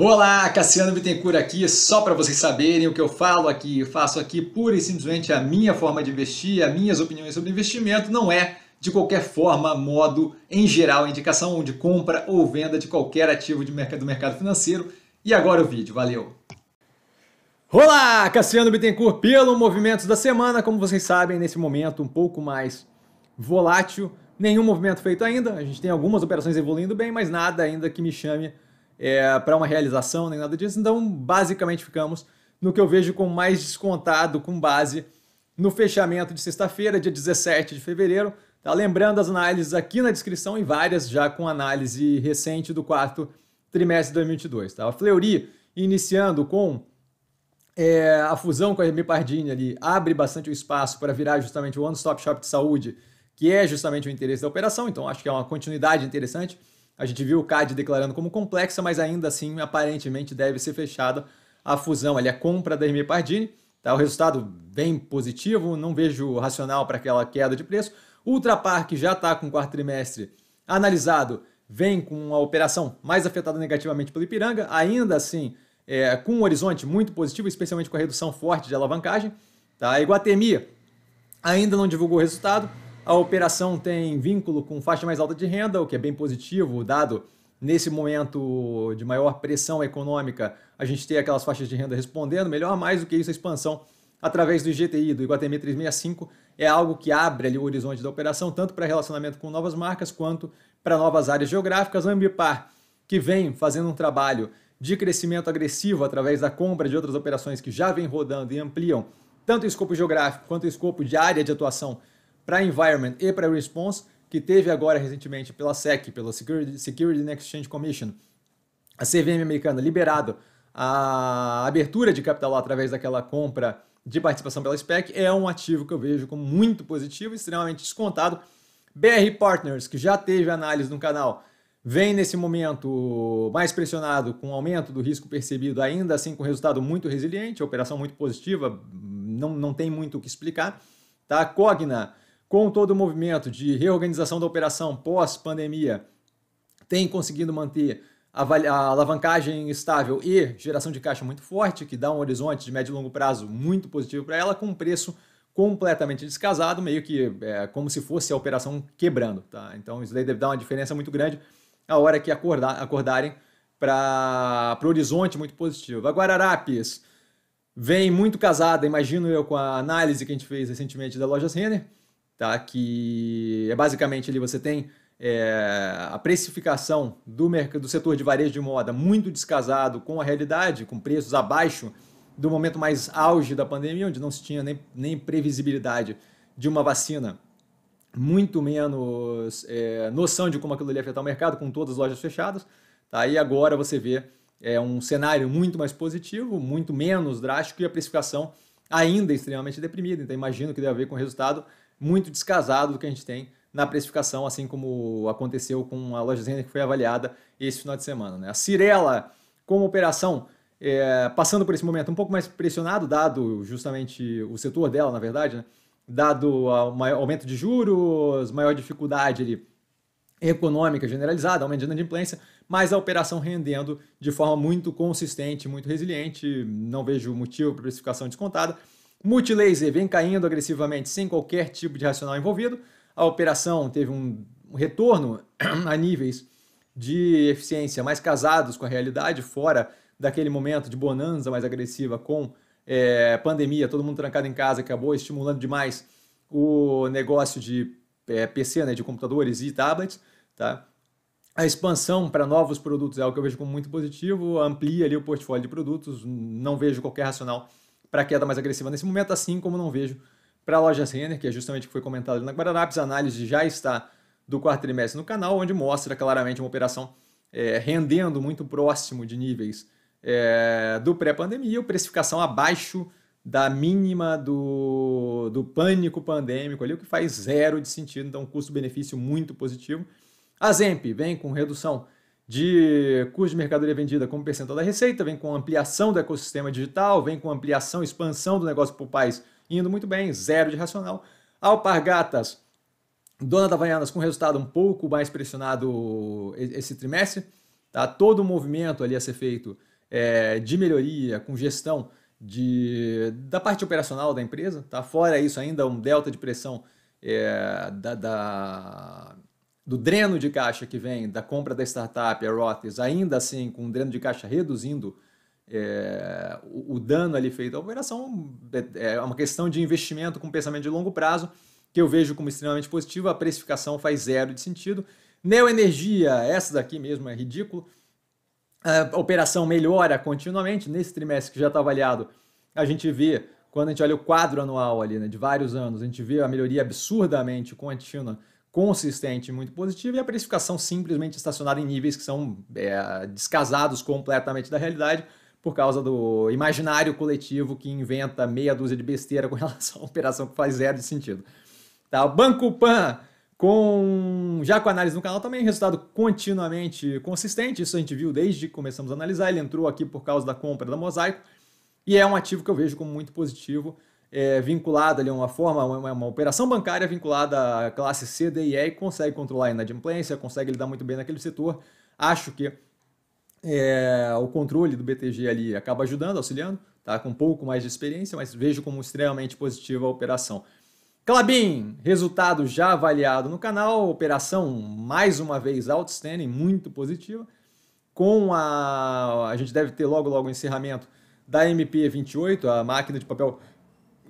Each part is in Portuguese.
Olá, Cassiano Bittencourt aqui, só para vocês saberem o que eu falo aqui, eu faço aqui pura e simplesmente a minha forma de investir, as minhas opiniões sobre investimento, não é de qualquer forma, modo, em geral, indicação de compra ou venda de qualquer ativo de mercado, do mercado financeiro. E agora o vídeo, valeu! Olá, Cassiano Bittencourt pelo Movimentos da Semana, como vocês sabem, nesse momento um pouco mais volátil, nenhum movimento feito ainda, a gente tem algumas operações evoluindo bem, mas nada ainda que me chame é, para uma realização, nem nada disso. Então, basicamente, ficamos no que eu vejo como mais descontado, com base no fechamento de sexta-feira, dia 17 de fevereiro. Tá? Lembrando as análises aqui na descrição e várias já com análise recente do quarto trimestre de 2022. Tá? A Fleury iniciando com é, a fusão com a RB Pardini ali abre bastante o espaço para virar justamente o one-stop shop de saúde, que é justamente o interesse da operação, então acho que é uma continuidade interessante. A gente viu o CAD declarando como complexa, mas ainda assim aparentemente deve ser fechada a fusão, ali, a compra da Hermia Pardini. Tá? O resultado bem positivo, não vejo racional para aquela queda de preço. Ultrapar, que já está com o quarto trimestre analisado, vem com a operação mais afetada negativamente pelo Ipiranga, ainda assim é, com um horizonte muito positivo, especialmente com a redução forte de alavancagem. Tá? A ainda não divulgou o resultado, a operação tem vínculo com faixa mais alta de renda, o que é bem positivo, dado nesse momento de maior pressão econômica, a gente tem aquelas faixas de renda respondendo melhor, mais do que isso, a expansão através do IGTI, do Iguatemi 365, é algo que abre ali o horizonte da operação, tanto para relacionamento com novas marcas, quanto para novas áreas geográficas. A Ambipar, que vem fazendo um trabalho de crescimento agressivo através da compra de outras operações que já vem rodando e ampliam tanto o escopo geográfico quanto o escopo de área de atuação para Environment e para Response, que teve agora recentemente pela SEC, pela Security, Security and Exchange Commission, a CVM americana, liberado a abertura de capital através daquela compra de participação pela SPEC, é um ativo que eu vejo como muito positivo, extremamente descontado. BR Partners, que já teve análise no canal, vem nesse momento mais pressionado com o aumento do risco percebido, ainda assim com resultado muito resiliente, operação muito positiva, não, não tem muito o que explicar. Tá? Cogna, com todo o movimento de reorganização da operação pós-pandemia, tem conseguido manter a alavancagem estável e geração de caixa muito forte, que dá um horizonte de médio e longo prazo muito positivo para ela, com um preço completamente descasado, meio que é, como se fosse a operação quebrando. Tá? Então isso daí deve dar uma diferença muito grande a hora que acordar, acordarem para o horizonte muito positivo. A Guararapes vem muito casada, imagino eu, com a análise que a gente fez recentemente da Lojas Renner tá? que é basicamente ali você tem é, a precificação do, do setor de varejo de moda muito descasado com a realidade, com preços abaixo do momento mais auge da pandemia, onde não se tinha nem, nem previsibilidade de uma vacina, muito menos é, noção de como aquilo ia afetar o mercado, com todas as lojas fechadas. Tá? E agora você vê é, um cenário muito mais positivo, muito menos drástico e a precificação ainda extremamente deprimida. Então, imagino que deve haver com resultado muito descasado do que a gente tem na precificação, assim como aconteceu com a loja Zender que foi avaliada esse final de semana. Né? A Cirela, como operação, é, passando por esse momento um pouco mais pressionado, dado justamente o setor dela, na verdade, né? dado o aumento de juros, maior dificuldade ali, econômica generalizada, aumento de inadimplência, mas a operação rendendo de forma muito consistente, muito resiliente, não vejo motivo para precificação descontada. Multilaser vem caindo agressivamente sem qualquer tipo de racional envolvido. A operação teve um retorno a níveis de eficiência mais casados com a realidade, fora daquele momento de bonança mais agressiva com é, pandemia, todo mundo trancado em casa, acabou estimulando demais o negócio de é, eh, PC, né, de computadores e tablets. Tá? A expansão para novos produtos é algo que eu vejo como muito positivo, amplia ali o portfólio de produtos, não vejo qualquer racional para queda mais agressiva nesse momento, assim como não vejo para a loja Renner, que é justamente o que foi comentado na Guararapes, a análise já está do quarto trimestre no canal, onde mostra claramente uma operação é, rendendo muito próximo de níveis é, do pré-pandemia, precificação abaixo da mínima do, do pânico pandêmico ali, o que faz zero de sentido, então custo-benefício muito positivo. A Zemp vem com redução de custo de mercadoria vendida como percentual da receita, vem com ampliação do ecossistema digital, vem com ampliação, expansão do negócio para o país indo muito bem, zero de racional. Alpargatas, dona da Havaianas com resultado um pouco mais pressionado esse trimestre. Tá? Todo o movimento ali a ser feito é, de melhoria, com gestão de, da parte operacional da empresa. Tá? Fora isso, ainda um delta de pressão é, da, da do dreno de caixa que vem da compra da startup Erotis, ainda assim com um dreno de caixa reduzindo é, o, o, dano ali feito à operação, é, é uma questão de investimento com pensamento de longo prazo, que eu vejo como extremamente positivo, a precificação faz zero de sentido. Neoenergia, essa daqui mesmo é ridículo, a operação melhora continuamente, nesse trimestre que já está avaliado, a gente vê, quando a gente olha o quadro anual ali, né, de vários anos, a gente vê a melhoria absurdamente contínua consistente, muito positivo, e a precificação simplesmente estacionada em níveis que são é, descasados completamente da realidade por causa do imaginário coletivo que inventa meia dúzia de besteira com relação à operação que faz zero de sentido. Tá, o Banco Pan com já com análise no canal também, é resultado continuamente consistente, isso a gente viu desde que começamos a analisar, ele entrou aqui por causa da compra da Mosaico e é um ativo que eu vejo como muito positivo é, vinculada ali a uma forma, uma, uma, operação bancária vinculada à classe C, D e E, consegue controlar a inadimplência, consegue lidar muito bem naquele setor. Acho que é, o controle do BTG ali acaba ajudando, auxiliando, tá? com um pouco mais de experiência, mas vejo como extremamente positiva a operação. Clabin, resultado já avaliado no canal, operação mais uma vez outstanding, muito positiva. Com a. A gente deve ter logo, logo o encerramento da MP28, a máquina de papel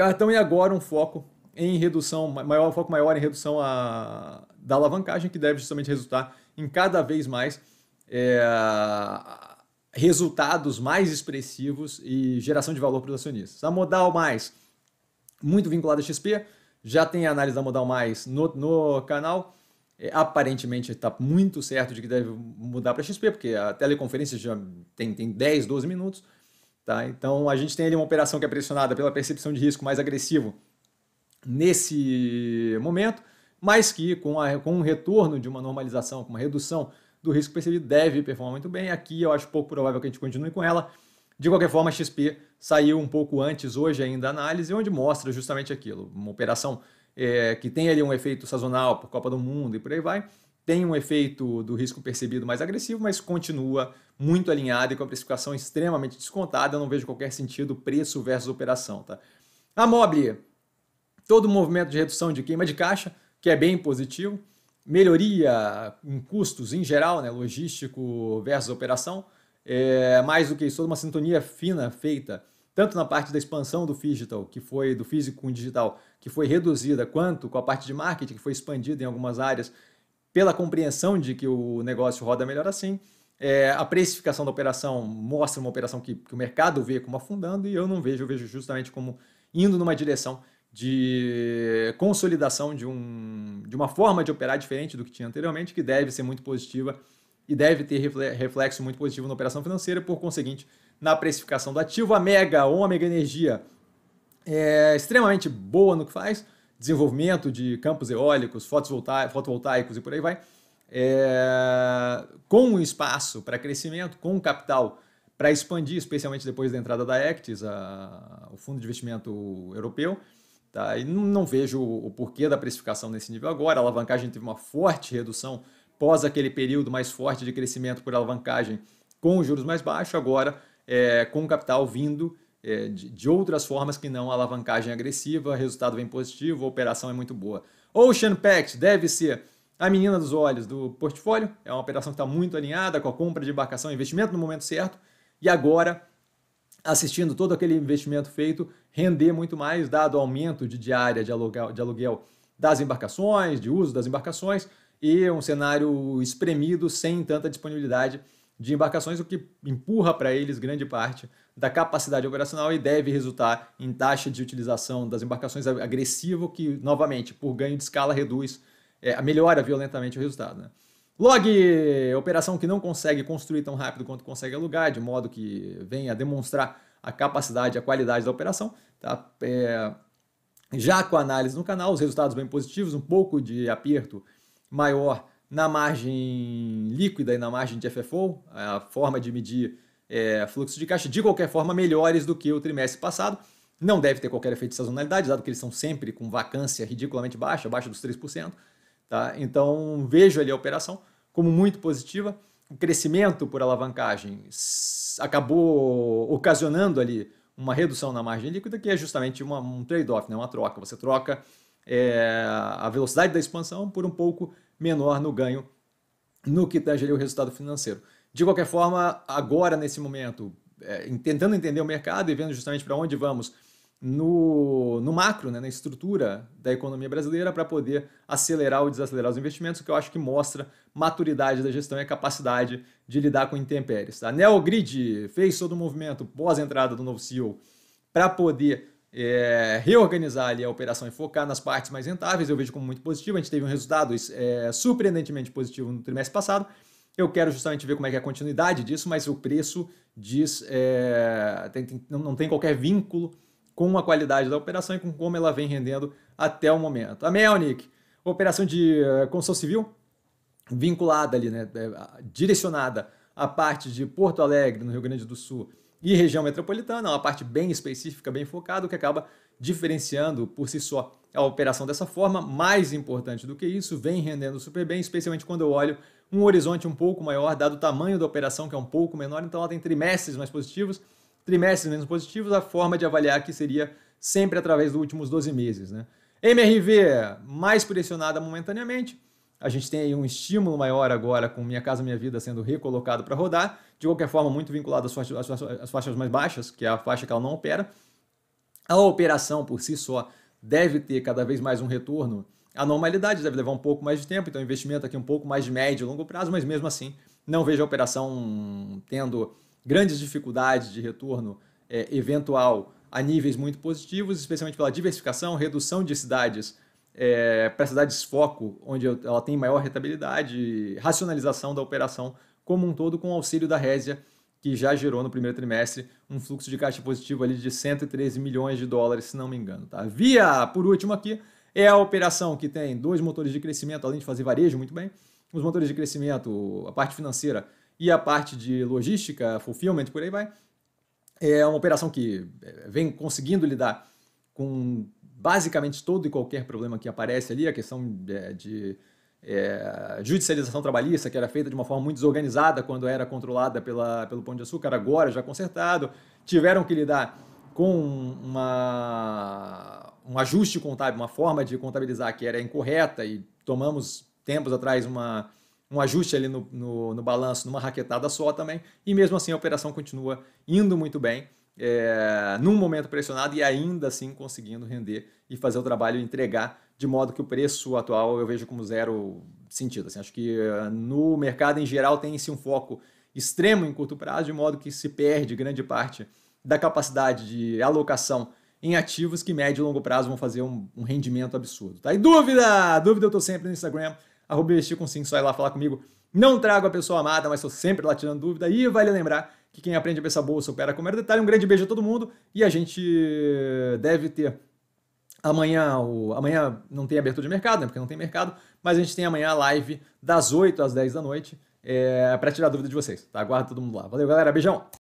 Cartão e agora um foco em redução, maior, foco maior em redução a, da alavancagem, que deve justamente resultar em cada vez mais é, resultados mais expressivos e geração de valor para os acionistas. A modal mais, muito vinculada a XP, já tem a análise da modal mais no, no canal. É, aparentemente está muito certo de que deve mudar para XP, porque a teleconferência já tem, tem 10, 12 minutos. Tá? Então a gente tem ali uma operação que é pressionada pela percepção de risco mais agressivo nesse momento, mas que com, a, com um retorno de uma normalização, com uma redução do risco percebido, deve performar muito bem. Aqui eu acho pouco provável que a gente continue com ela. De qualquer forma, a XP saiu um pouco antes hoje ainda da análise, onde mostra justamente aquilo, uma operação é, que tem ali um efeito sazonal por Copa do Mundo e por aí vai, tem um efeito do risco percebido mais agressivo, mas continua muito alinhada e com a precificação extremamente descontada. Eu não vejo qualquer sentido preço versus operação. Tá? A Mobile, todo o movimento de redução de queima de caixa, que é bem positivo. Melhoria em custos em geral, né, logístico versus operação. É, mais do que isso, toda uma sintonia fina feita tanto na parte da expansão do digital, que foi do físico com digital, que foi reduzida, quanto com a parte de marketing, que foi expandida em algumas áreas, pela compreensão de que o negócio roda melhor assim. É, a precificação da operação mostra uma operação que, que, o mercado vê como afundando e eu não vejo, eu vejo justamente como indo numa direção de consolidação de, um, de uma forma de operar diferente do que tinha anteriormente, que deve ser muito positiva e deve ter reflexo muito positivo na operação financeira, por conseguinte, na precificação do ativo. A Mega ou a Mega Energia é extremamente boa no que faz, desenvolvimento de campos eólicos, fotovoltaicos e por aí vai, é, com um espaço para crescimento, com um capital para expandir, especialmente depois da entrada da Actis, a, o Fundo de Investimento Europeu. Tá? E não, não vejo o porquê da precificação nesse nível agora. A alavancagem teve uma forte redução pós aquele período mais forte de crescimento por alavancagem com juros mais baixos, agora é, com o capital vindo é, de, de outras formas que não alavancagem agressiva, resultado vem positivo, a operação é muito boa. Ocean Pact deve ser a menina dos olhos do portfólio, é uma operação que está muito alinhada com a compra de embarcação, investimento no momento certo, e agora assistindo todo aquele investimento feito render muito mais, dado o aumento de diária de aluguel, de aluguel das embarcações, de uso das embarcações, e um cenário espremido sem tanta disponibilidade de embarcações, o que empurra para eles grande parte da capacidade operacional e deve resultar em taxa de utilização das embarcações agressiva, que, novamente, por ganho de escala, reduz, é, melhora violentamente o resultado. Né? Log, operação que não consegue construir tão rápido quanto consegue alugar, de modo que venha demonstrar a capacidade, a qualidade da operação. Tá? É, já com a análise no canal, os resultados bem positivos, um pouco de aperto maior na margem líquida e na margem de FFO, a forma de medir é, fluxo de caixa, de qualquer forma, melhores do que o trimestre passado. Não deve ter qualquer efeito de sazonalidade, dado que eles são sempre com vacância ridiculamente baixa, abaixo dos 3%. Tá? Então, vejo ali a operação como muito positiva. O crescimento por alavancagem acabou ocasionando ali uma redução na margem líquida, que é justamente uma, um trade-off, né? uma troca. Você troca é, a velocidade da expansão por um pouco menor no ganho no que tange o resultado financeiro. De qualquer forma, agora nesse momento, é, tentando entender o mercado e vendo justamente para onde vamos no, no macro, né, na estrutura da economia brasileira, para poder acelerar ou desacelerar os investimentos, que eu acho que mostra maturidade da gestão e a capacidade de lidar com intempéries. A tá? Neogrid fez todo o movimento pós-entrada do novo CEO para poder é, reorganizar ali a operação e focar nas partes mais rentáveis, eu vejo como muito positivo. A gente teve um resultado é, surpreendentemente positivo no trimestre passado. Eu quero justamente ver como é que é a continuidade disso, mas o preço diz é, tem, tem, não, não tem qualquer vínculo com a qualidade da operação e com como ela vem rendendo até o momento. A Melnick, operação de é, construção civil, vinculada ali, né, é, direcionada à parte de Porto Alegre, no Rio Grande do Sul, e região metropolitana, uma parte bem específica, bem focada, o que acaba diferenciando por si só a operação dessa forma. Mais importante do que isso, vem rendendo super bem, especialmente quando eu olho um horizonte um pouco maior, dado o tamanho da operação, que é um pouco menor, então ela tem trimestres mais positivos, trimestres menos positivos, a forma de avaliar que seria sempre através dos últimos 12 meses. Né? MRV mais pressionada momentaneamente, a gente tem aí um estímulo maior agora com Minha Casa Minha Vida sendo recolocado para rodar, de qualquer forma muito vinculado às faixas, às faixas mais baixas, que é a faixa que ela não opera. A operação por si só deve ter cada vez mais um retorno à normalidade, deve levar um pouco mais de tempo, então investimento aqui um pouco mais de médio e longo prazo, mas mesmo assim não vejo a operação tendo grandes dificuldades de retorno é, eventual a níveis muito positivos, especialmente pela diversificação, redução de cidades é, para essa dar desfoco, onde ela tem maior rentabilidade, racionalização da operação como um todo, com o auxílio da Résia, que já gerou no primeiro trimestre um fluxo de caixa positivo ali de 113 milhões de dólares, se não me engano. Tá? Via, por último aqui, é a operação que tem dois motores de crescimento, além de fazer varejo muito bem, os motores de crescimento, a parte financeira e a parte de logística, fulfillment, por aí vai. É uma operação que é, vem conseguindo lidar com basicamente todo e qualquer problema que aparece ali, a questão de, é, de é, judicialização trabalhista, que era feita de uma forma muito desorganizada quando era controlada pela, pelo Pão de Açúcar, agora já consertado, tiveram que lidar com uma, um ajuste contábil, uma forma de contabilizar que era incorreta e tomamos tempos atrás uma, um ajuste ali no, no, no balanço, numa raquetada só também, e mesmo assim a operação continua indo muito bem é, num momento pressionado e ainda assim conseguindo render e fazer o trabalho entregar, de modo que o preço atual eu vejo como zero sentido. Assim, acho que eh, no mercado em geral tem-se um foco extremo em curto prazo, de modo que se perde grande parte da capacidade de alocação em ativos que médio e longo prazo vão fazer um, um rendimento absurdo. Tá? E dúvida? Dúvida eu estou sempre no Instagram, arroba investir com sim, só ir lá falar comigo. Não trago a pessoa amada, mas estou sempre lá tirando dúvida. E vale lembrar que quem aprende a pensar bolsa opera com mero detalhe. Um grande beijo a todo mundo e a gente deve ter amanhã, o, amanhã não tem abertura de mercado, né, porque não tem mercado, mas a gente tem amanhã a live das 8 às 10 da noite é, para tirar a dúvida de vocês. Tá? Aguardo todo mundo lá. Valeu, galera. Beijão!